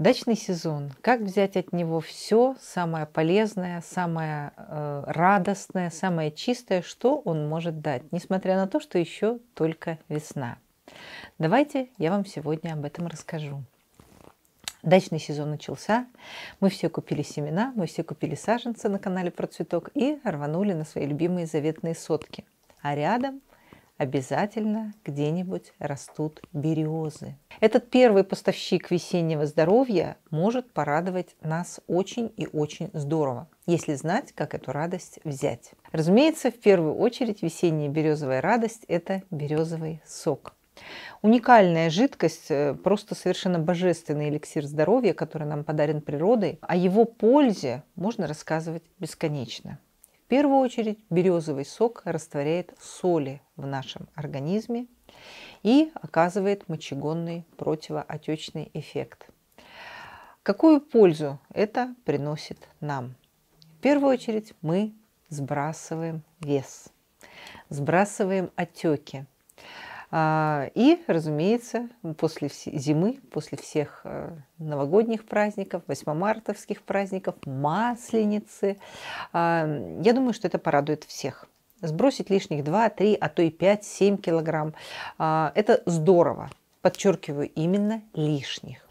Дачный сезон. Как взять от него все самое полезное, самое э, радостное, самое чистое, что он может дать, несмотря на то, что еще только весна. Давайте я вам сегодня об этом расскажу. Дачный сезон начался, мы все купили семена, мы все купили саженцы на канале Процветок и рванули на свои любимые заветные сотки. А рядом обязательно где-нибудь растут березы. Этот первый поставщик весеннего здоровья может порадовать нас очень и очень здорово, если знать, как эту радость взять. Разумеется, в первую очередь весенняя березовая радость – это березовый сок. Уникальная жидкость, э, просто совершенно божественный эликсир здоровья, который нам подарен природой. О его пользе можно рассказывать бесконечно первую очередь березовый сок растворяет соли в нашем организме и оказывает мочегонный противоотечный эффект. Какую пользу это приносит нам? В первую очередь мы сбрасываем вес, сбрасываем отеки – а, и, разумеется, после зимы, после всех э, новогодних праздников, 8 мартовских праздников, масленицы, а, я думаю, что это порадует всех. Сбросить лишних 2, 3, а то и 5-7 килограмм а, – это здорово. Подчеркиваю, именно лишних.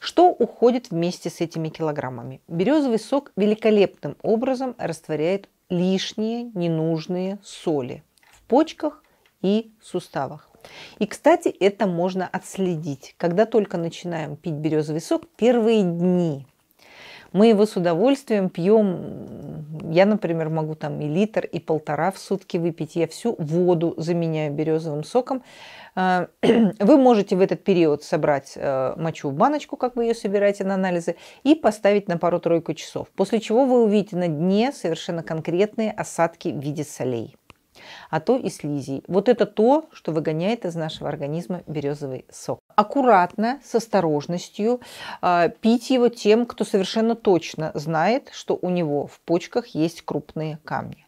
Что уходит вместе с этими килограммами? Березовый сок великолепным образом растворяет лишние ненужные соли в почках и суставах. И, кстати, это можно отследить. Когда только начинаем пить березовый сок, первые дни мы его с удовольствием пьем. Я, например, могу там и литр, и полтора в сутки выпить. Я всю воду заменяю березовым соком. А, вы можете в этот период собрать э, мочу в баночку, как вы ее собираете на анализы, и поставить на пару-тройку часов. После чего вы увидите на дне совершенно конкретные осадки в виде солей а то и слизи Вот это то, что выгоняет из нашего организма березовый сок. Аккуратно, с осторожностью а, пить его тем, кто совершенно точно знает, что у него в почках есть крупные камни.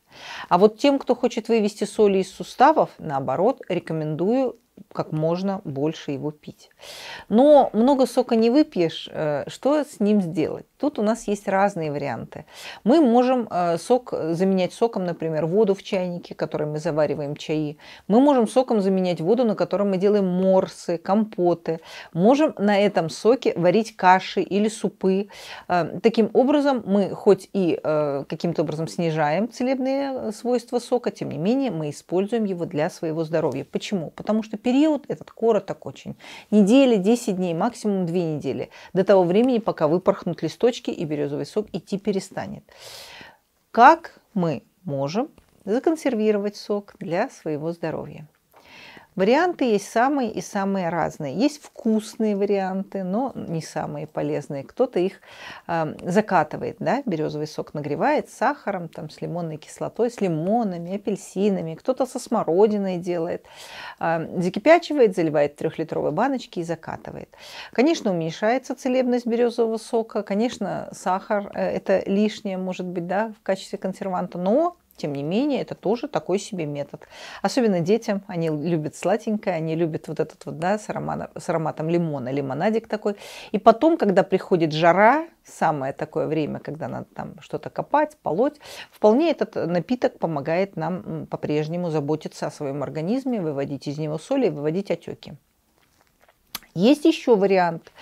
А вот тем, кто хочет вывести соли из суставов, наоборот, рекомендую как можно больше его пить. Но много сока не выпьешь, э, что с ним сделать? Тут у нас есть разные варианты. Мы можем э, сок э, заменять соком, например, воду в чайнике, которой мы завариваем чаи. Мы можем соком заменять воду, на которой мы делаем морсы, компоты. Можем на этом соке варить каши или супы. Таким образом мы хоть и каким-то образом снижаем целебные свойства сока, тем не менее мы используем его для своего здоровья. Почему? Потому что период, этот короток очень, неделя, 10 дней, максимум 2 недели, до того времени, пока выпорхнут листочки и березовый сок идти перестанет. Как мы можем законсервировать сок для своего здоровья? Варианты есть самые и самые разные. Есть вкусные варианты, но не самые полезные. Кто-то их э, закатывает, да, березовый сок нагревает с сахаром, там, с лимонной кислотой, с лимонами, апельсинами. Кто-то со смородиной делает. Э, закипячивает, заливает трехлитровые баночки и закатывает. Конечно, уменьшается целебность березового сока. Конечно, сахар э, это лишнее, может быть, да, в качестве консерванта. Но тем не менее, это тоже такой себе метод. Особенно детям, они любят сладенькое, они любят вот этот вот, да, с, ароматом, с ароматом лимона, лимонадик такой. И потом, когда приходит жара, самое такое время, когда надо там что-то копать, полоть, вполне этот напиток помогает нам по-прежнему заботиться о своем организме, выводить из него соли и выводить отеки. Есть еще вариант.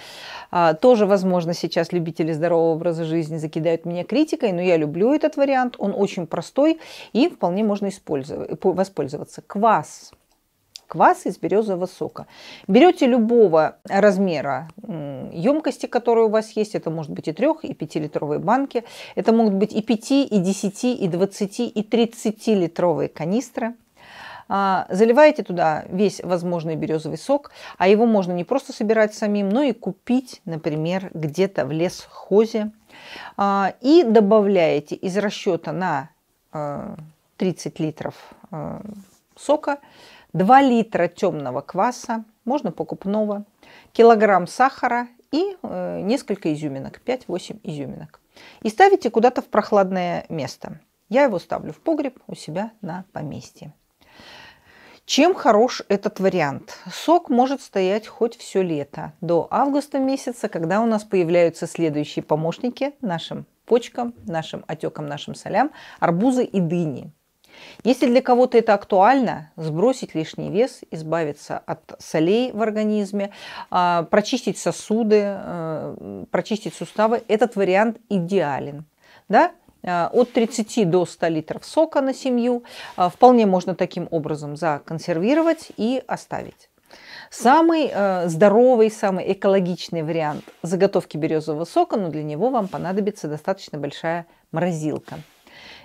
А, тоже, возможно, сейчас любители здорового образа жизни закидают меня критикой, но я люблю этот вариант. Он очень простой и вполне можно использовать, воспользоваться. Квас квас из березового сока. Берете любого размера емкости, которая у вас есть. Это может быть и 3, и 5-литровые банки. Это могут быть и 5, и 10, и 20, и 30-литровые канистры. А, заливаете туда весь возможный березовый сок, а его можно не просто собирать самим, но и купить, например, где-то в лесхозе. А, и добавляете из расчета на 30 э, литров э, сока 2 литра темного кваса, можно покупного, килограмм сахара и э, несколько изюминок, 5-8 изюминок. И ставите куда-то в прохладное место. Я его ставлю в погреб у себя на поместье. Чем хорош этот вариант? Сок может стоять хоть все лето, до августа месяца, когда у нас появляются следующие помощники нашим почкам, нашим отекам, нашим солям, арбузы и дыни. Если для кого-то это актуально, сбросить лишний вес, избавиться от солей в организме, а, прочистить сосуды, э, прочистить суставы, этот вариант идеален. Да? Э, от 30 до 100 литров сока на семью. Э, вполне можно таким образом законсервировать и оставить. Самый э, здоровый, самый экологичный вариант заготовки березового сока, но для него вам понадобится достаточно большая морозилка.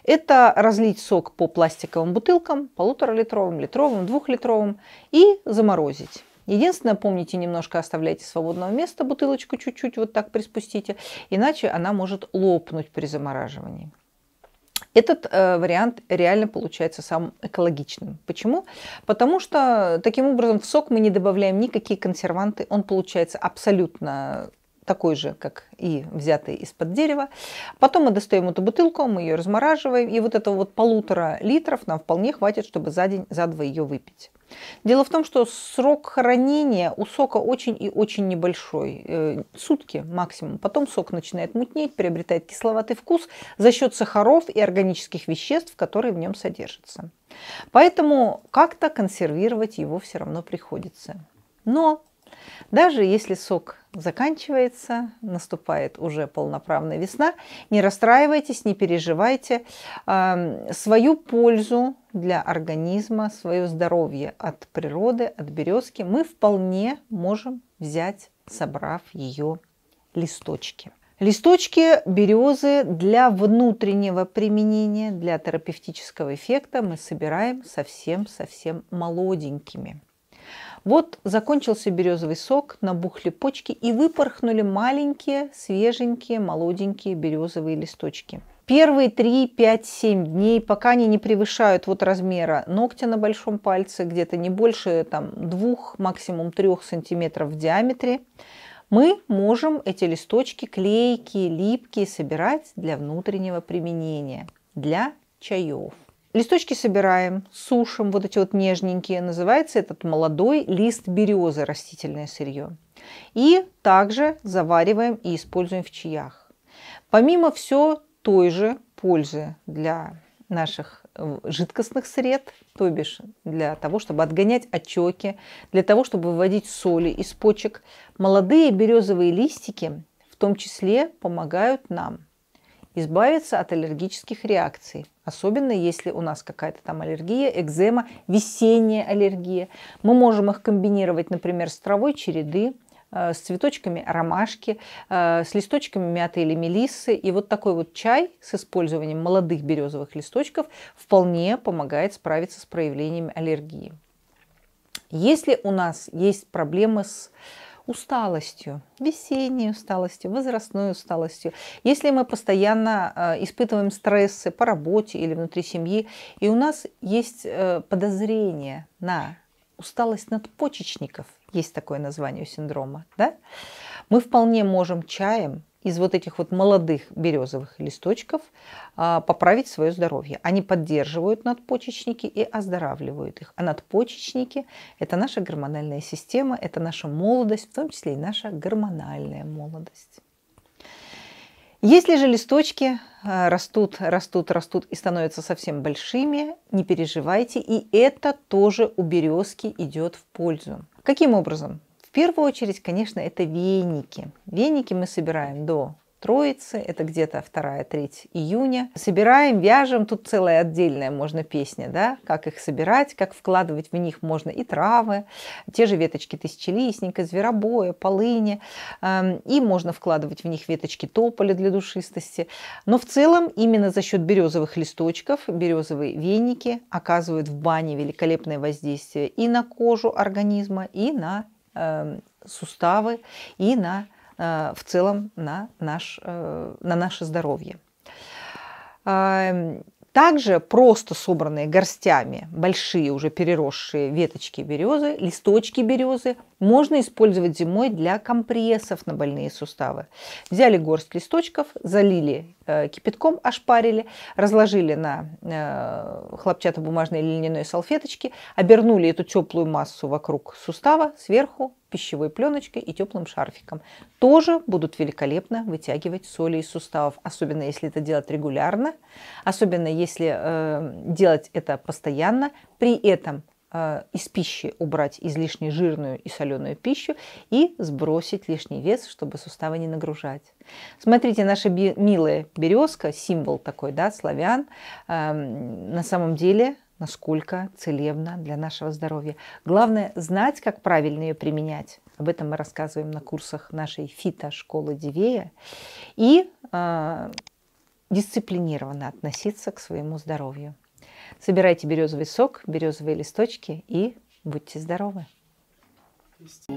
Это разлить сок по пластиковым бутылкам, полуторалитровым, литровым, двухлитровым и заморозить. Единственное, помните, немножко оставляйте свободного места, бутылочку чуть-чуть вот так приспустите, иначе она может лопнуть при замораживании. Этот э, вариант реально получается самым экологичным. Почему? Потому что таким образом в сок мы не добавляем никакие консерванты, он получается абсолютно такой же, как и взятый из-под дерева. Потом мы достаем эту бутылку, мы ее размораживаем, и вот этого вот полутора литров нам вполне хватит, чтобы за день, за два ее выпить. Дело в том, что срок хранения у сока очень и очень небольшой. Э, сутки максимум. Потом сок начинает мутнеть, приобретает кисловатый вкус за счет сахаров и органических веществ, которые в нем содержатся. Поэтому как-то консервировать его все равно приходится. Но даже если сок заканчивается, наступает уже полноправная весна. Не расстраивайтесь, не переживайте. А, свою пользу для организма, свое здоровье от природы, от березки мы вполне можем взять, собрав ее листочки. Листочки березы для внутреннего применения, для терапевтического эффекта мы собираем совсем-совсем молоденькими. Вот закончился березовый сок, набухли почки и выпорхнули маленькие, свеженькие, молоденькие березовые листочки. Первые 3, 5, 7 дней, пока они не превышают вот размера ногтя на большом пальце, где-то не больше там, 2, максимум 3 сантиметров в диаметре, мы можем эти листочки клейкие, липкие собирать для внутреннего применения, для чаев. Листочки собираем, сушим, вот эти вот нежненькие. Называется этот молодой лист березы, растительное сырье. И также завариваем и используем в чаях. Помимо все той же пользы для наших э, жидкостных сред, то бишь для того, чтобы отгонять отеки, для того, чтобы выводить соли из почек. Молодые березовые листики в том числе помогают нам – избавиться от аллергических реакций. Особенно если у нас какая-то там аллергия, экзема, весенняя аллергия. Мы можем их комбинировать, например, с травой череды, э, с цветочками ромашки, э, с листочками мяты или мелиссы. И вот такой вот чай с использованием молодых березовых листочков вполне помогает справиться с проявлениями аллергии. Если у нас есть проблемы с усталостью, весенней усталостью, возрастной усталостью. Если мы постоянно э, испытываем стрессы по работе или внутри семьи, и у нас есть э, подозрение на усталость надпочечников, есть такое название у синдрома, да? мы вполне можем чаем из вот этих вот молодых березовых листочков а, поправить свое здоровье. Они поддерживают надпочечники и оздоравливают их. А надпочечники – это наша гормональная система, это наша молодость, в том числе и наша гормональная молодость. Если же листочки а, растут, растут, растут и становятся совсем большими, не переживайте, и это тоже у березки идет в пользу. Каким образом? В первую очередь, конечно, это веники. Веники мы собираем до Троицы, это где-то 2-3 июня. Собираем, вяжем, тут целая отдельная можно песня, да, как их собирать, как вкладывать в них можно и травы, те же веточки тысячелистника, зверобоя, полыни, эм, и можно вкладывать в них веточки тополя для душистости. Но в целом именно за счет березовых листочков березовые веники оказывают в бане великолепное воздействие и на кожу организма, и на Эм, суставы и на, э, в целом на, наш, э, на наше здоровье. Эм, также просто собранные горстями большие уже переросшие веточки березы, листочки березы можно использовать зимой для компрессов на больные суставы. Взяли горсть листочков, залили э, кипятком, ошпарили, разложили на э, хлопчатобумажной или льняной салфеточке, обернули эту теплую массу вокруг сустава сверху пищевой пленочкой и теплым шарфиком. Тоже будут великолепно вытягивать соли из суставов, особенно если это делать регулярно, особенно если э, делать это постоянно. При этом а, из пищи убрать излишне жирную и соленую пищу и сбросить лишний вес, чтобы суставы не нагружать. Смотрите, наша милая березка, символ такой, да, славян, эм, на самом деле насколько целебна для нашего здоровья. Главное знать, как правильно ее применять. Об этом мы рассказываем на курсах нашей фитошколы Дивея. И э, дисциплинированно относиться к своему здоровью. Собирайте березовый сок, березовые листочки и будьте здоровы. Есть.